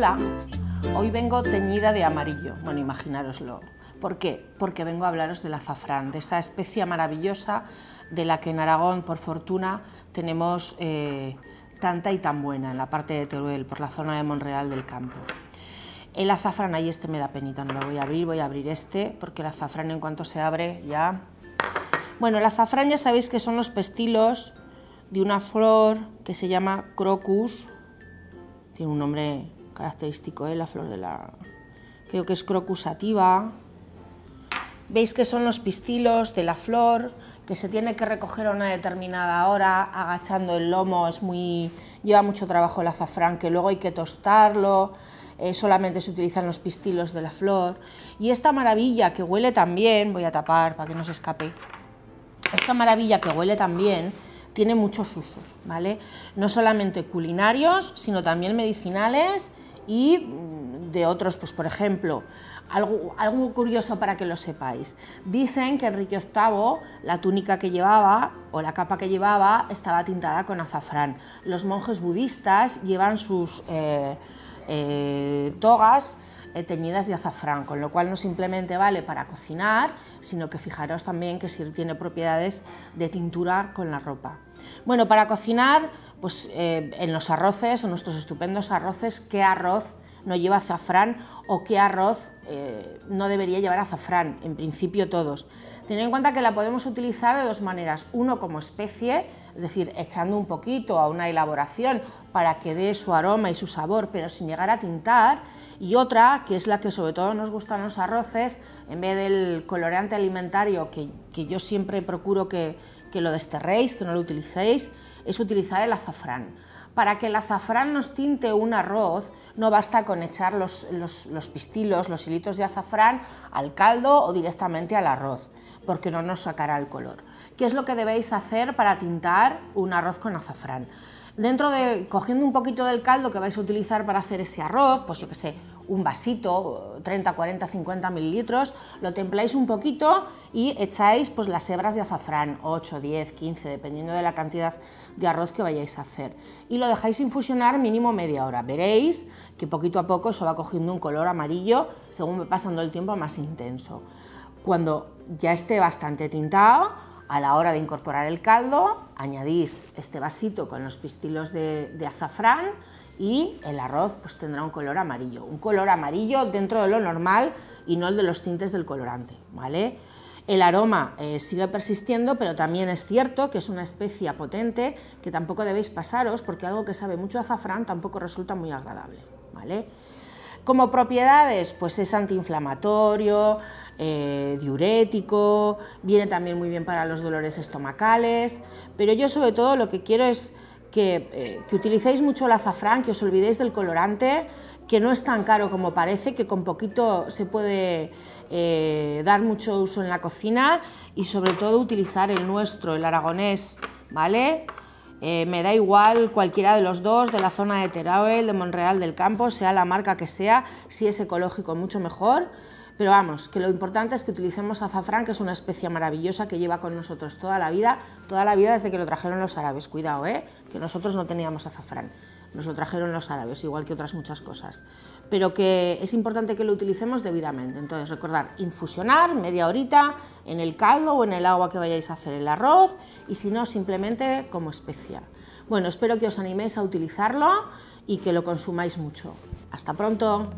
Hola, hoy vengo teñida de amarillo, bueno, imaginároslo. ¿Por qué? Porque vengo a hablaros del azafrán, de esa especie maravillosa de la que en Aragón, por fortuna, tenemos eh, tanta y tan buena en la parte de Teruel, por la zona de Monreal del Campo. El azafrán, ahí este me da penita, no lo voy a abrir, voy a abrir este, porque el azafrán en cuanto se abre ya... Bueno, el azafrán ya sabéis que son los pestilos de una flor que se llama crocus, tiene un nombre característico, ¿eh? la flor de la... Creo que es crocusativa. Veis que son los pistilos de la flor, que se tiene que recoger a una determinada hora, agachando el lomo, es muy... lleva mucho trabajo el azafrán, que luego hay que tostarlo, eh, solamente se utilizan los pistilos de la flor. Y esta maravilla que huele también, voy a tapar para que no se escape, esta maravilla que huele también tiene muchos usos, ¿vale? No solamente culinarios, sino también medicinales y mm, de otros, pues por ejemplo, algo, curioso para que lo sepáis. Dicen que Enrique VIII, la túnica que llevaba o la capa que llevaba, estaba tintada con azafrán. Los monjes budistas llevan sus eh, eh, togas eh, teñidas de azafrán, con lo cual no simplemente vale para cocinar, sino que fijaros también que tiene propiedades de tintura con la ropa. Bueno, para cocinar, pues eh, en los arroces, en nuestros estupendos arroces, ¿qué arroz no lleva azafrán o qué arroz eh, no debería llevar azafrán, en principio todos. Tener en cuenta que la podemos utilizar de dos maneras, uno como especie, es decir, echando un poquito a una elaboración para que dé su aroma y su sabor, pero sin llegar a tintar, y otra, que es la que sobre todo nos gustan los arroces, en vez del colorante alimentario que, yo siempre procuro que, que lo desterréis, que no lo utilicéis, es utilizar el azafrán. Para que el azafrán nos tinte un arroz, no basta con echar los, pistilos, los hilitos de azafrán al caldo o directamente al arroz, porque no nos sacará el color. ¿Qué es lo que debéis hacer para tintar un arroz con azafrán? Dentro de, cogiendo un poquito del caldo que vais a utilizar para hacer ese arroz, pues yo qué sé, un vasito, 30, 40, 50 mililitros, lo templáis un poquito y echáis pues, las hebras de azafrán, 8, 10, 15, dependiendo de la cantidad de arroz que vayáis a hacer. Y lo dejáis infusionar mínimo media hora. Veréis que poquito a poco eso va cogiendo un color amarillo según va pasando el tiempo más intenso. Cuando ya esté bastante tintado, a la hora de incorporar el caldo, añadís este vasito con los pistilos de azafrán, y el arroz pues tendrá un color amarillo, un color amarillo dentro de lo normal y no el de los tintes del colorante, ¿vale? El aroma eh, sigue persistiendo, pero también es cierto que es una especie potente que tampoco debéis pasaros porque algo que sabe mucho azafrán tampoco resulta muy agradable, ¿vale? Como propiedades, pues es antiinflamatorio, eh, diurético, viene también muy bien para los dolores estomacales, pero yo sobre todo lo que quiero es eh, que, utilicéis mucho el azafrán, que os olvidéis del colorante, que no es tan caro como parece, que con poquito se puede eh, dar mucho uso en la cocina y sobre todo utilizar el nuestro, el aragonés, ¿vale? Eh, me da igual cualquiera de los dos, de la zona de Teruel, de Monreal del Campo, sea la marca que sea, si es ecológico mucho mejor pero vamos, que lo importante es que utilicemos azafrán, que es una especie maravillosa que lleva con nosotros toda la vida, toda la vida desde que lo trajeron los árabes. Cuidado, ¿eh? que nosotros no teníamos azafrán, nos lo trajeron los árabes, igual que otras muchas cosas. Pero que es importante que lo utilicemos debidamente. Entonces, recordar, infusionar media horita en el caldo o en el agua que vayáis a hacer el arroz, y si no, simplemente como especia. Bueno, espero que os animéis a utilizarlo y que lo consumáis mucho. Hasta pronto.